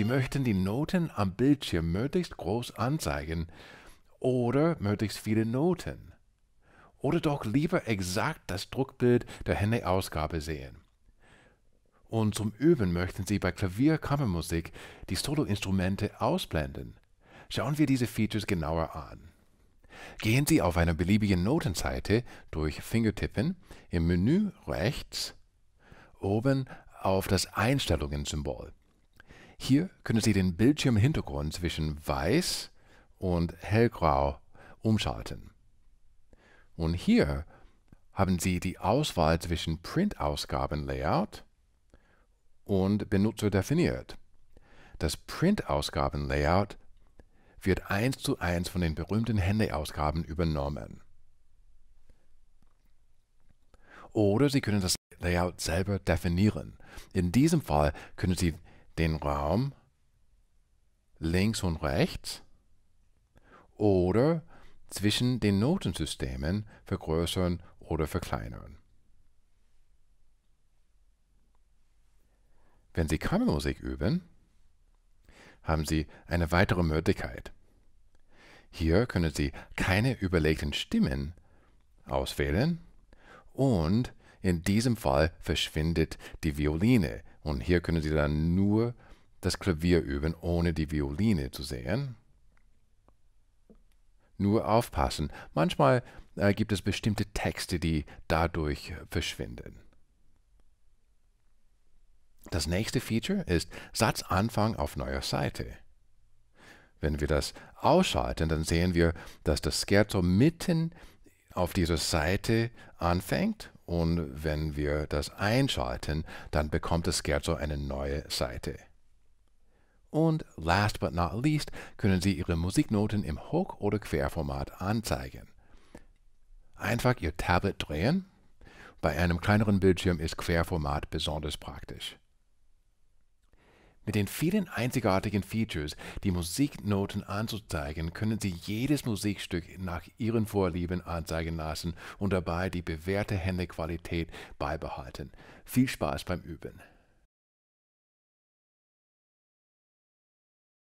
Sie möchten die Noten am Bildschirm möglichst groß anzeigen oder möglichst viele Noten. Oder doch lieber exakt das Druckbild der Handy-Ausgabe sehen. Und zum Üben möchten Sie bei Klavierkammermusik die Soloinstrumente ausblenden. Schauen wir diese Features genauer an. Gehen Sie auf einer beliebigen Notenseite durch Fingertippen im Menü rechts oben auf das Einstellungen-Symbol. Hier können Sie den Bildschirmhintergrund zwischen Weiß und Hellgrau umschalten. Und hier haben Sie die Auswahl zwischen Print-Ausgaben-Layout und Benutzer definiert. Das Print-Ausgaben-Layout wird eins zu eins von den berühmten Handy-Ausgaben übernommen. Oder Sie können das Layout selber definieren. In diesem Fall können Sie den Raum links und rechts oder zwischen den Notensystemen vergrößern oder verkleinern. Wenn Sie Kammermusik üben, haben Sie eine weitere Möglichkeit. Hier können Sie keine überlegten Stimmen auswählen und in diesem Fall verschwindet die Violine und hier können Sie dann nur das Klavier üben, ohne die Violine zu sehen. Nur aufpassen. Manchmal äh, gibt es bestimmte Texte, die dadurch verschwinden. Das nächste Feature ist Satzanfang auf neuer Seite. Wenn wir das ausschalten, dann sehen wir, dass das Scherzo mitten auf dieser Seite anfängt und wenn wir das einschalten, dann bekommt das Scherzo eine neue Seite. Und last but not least können Sie Ihre Musiknoten im Hoch- oder Querformat anzeigen. Einfach Ihr Tablet drehen. Bei einem kleineren Bildschirm ist Querformat besonders praktisch. Mit den vielen einzigartigen Features, die Musiknoten anzuzeigen, können Sie jedes Musikstück nach Ihren Vorlieben anzeigen lassen und dabei die bewährte Händequalität beibehalten. Viel Spaß beim Üben!